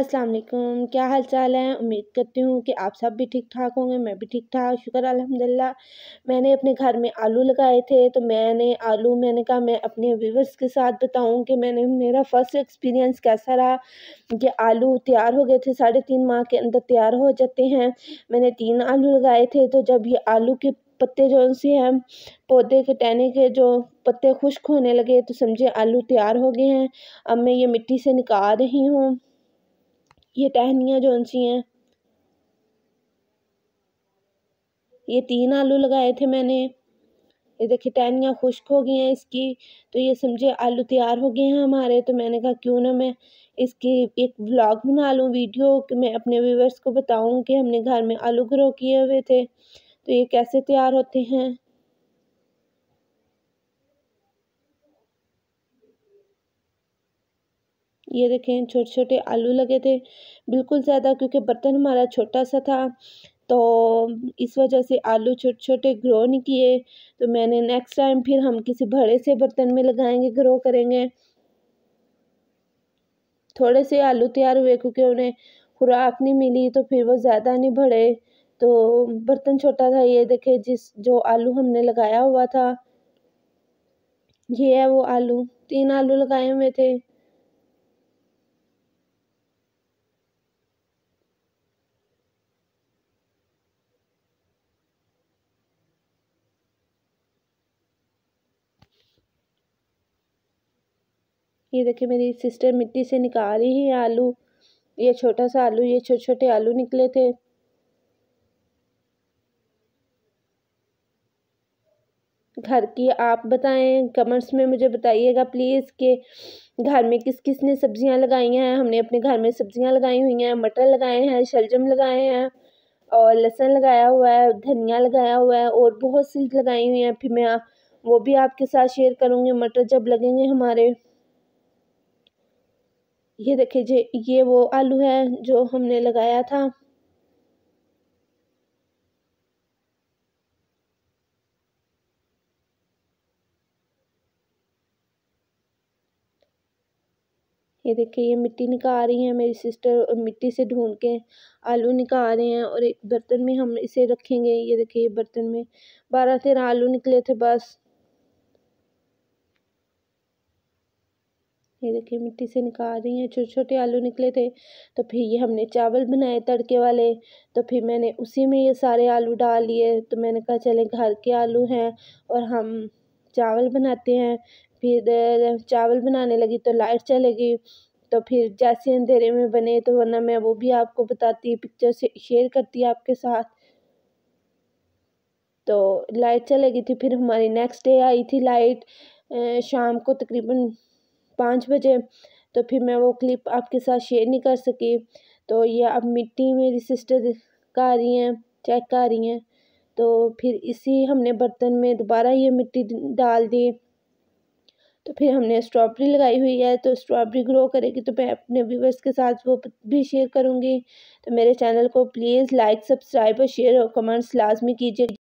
अस्सलाम वालेकुम क्या हाल चाल है उम्मीद करती हूँ कि आप सब भी ठीक ठाक होंगे मैं भी ठीक ठाक शुक्र अल्हम्दुलिल्लाह मैंने अपने घर में आलू लगाए थे तो मैंने आलू मैंने कहा मैं अपने व्यूवर्स के साथ बताऊँ कि मैंने मेरा फ़र्स्ट एक्सपीरियंस कैसा रहा कि आलू तैयार हो गए थे साढ़े तीन माह के अंदर तैयार हो जाते हैं मैंने तीन आलू लगाए थे तो जब ये आलू के पत्ते जो से हैं पौधे के टहने के जो पत्ते खुश्क होने लगे तो समझे आलू तैयार हो गए हैं अब मैं ये मिट्टी से निकाल रही हूँ ये टहनियाँ जो सी हैं ये तीन आलू लगाए थे मैंने ये देखिए टहनियाँ खुश्क हो गई हैं इसकी तो ये समझे आलू तैयार हो गए हैं हमारे तो मैंने कहा क्यों ना मैं इसकी एक व्लॉग बना लूँ वीडियो कि मैं अपने व्यूवर्स को बताऊँ कि हमने घर में आलू ग्रो किए हुए थे तो ये कैसे तैयार होते हैं ये देखें छोटे छोटे आलू लगे थे बिल्कुल ज़्यादा क्योंकि बर्तन हमारा छोटा सा था तो इस वजह से आलू छोटे छोटे ग्रो नहीं किए तो मैंने नेक्स्ट टाइम फिर हम किसी बड़े से बर्तन में लगाएंगे ग्रो करेंगे थोड़े से आलू तैयार हुए क्योंकि उन्हें खुराक नहीं मिली तो फिर वो ज़्यादा नहीं बढ़े तो बर्तन छोटा था ये देखे जिस जो आलू हमने लगाया हुआ था ये है वो आलू तीन आलू लगाए हुए थे ये देखिए मेरी सिस्टर मिट्टी से निकाली ही आलू ये छोटा सा आलू ये छोटे छोटे आलू निकले थे घर की आप बताएं कमेंट्स में मुझे बताइएगा प्लीज़ कि घर में किस किस ने सब्ज़ियाँ लगाई हैं हमने अपने घर में सब्ज़ियाँ लगाई हुई हैं मटर लगाए हैं शलजम लगाए हैं और लहसुन लगाया हुआ है धनिया लगाया हुआ है और बहुत सी लगाई हुई हैं फिर मैं वो भी आपके साथ शेयर करूँगी मटर जब लगेंगे हमारे ये देखिए जे ये वो आलू है जो हमने लगाया था ये देखिए ये मिट्टी निकाल रही है मेरी सिस्टर मिट्टी से ढूंढ के आलू निकाल रहे हैं और एक बर्तन में हम इसे रखेंगे ये देखिए ये बर्तन में बारह तेरह आलू निकले थे बस ये देखिए मिट्टी से निकाल रही हैं छोटे छोटे आलू निकले थे तो फिर ये हमने चावल बनाए तड़के वाले तो फिर मैंने उसी में ये सारे आलू डाल लिए तो मैंने कहा चले घर के आलू हैं और हम चावल बनाते हैं फिर चावल बनाने लगी तो लाइट चलेगी तो फिर जैसे अंधेरे में बने तो वरना मैं वो भी आपको बताती पिक्चर से शेयर करती आपके साथ तो लाइट चले गई थी फिर हमारी नेक्स्ट डे आई थी लाइट शाम को तकरीबन पाँच बजे तो फिर मैं वो क्लिप आपके साथ शेयर नहीं कर सकी तो ये अब मिट्टी मेरी सिस्टर का रही हैं चेक कर रही हैं तो फिर इसी हमने बर्तन में दोबारा ये मिट्टी डाल दी तो फिर हमने स्ट्रॉबेरी लगाई हुई है तो स्ट्रॉबेरी ग्रो करेगी तो मैं अपने व्यूवर्स के साथ वो भी शेयर करूँगी तो मेरे चैनल को प्लीज़ लाइक सब्सक्राइब और शेयर और कमेंट्स लाजमी कीजिए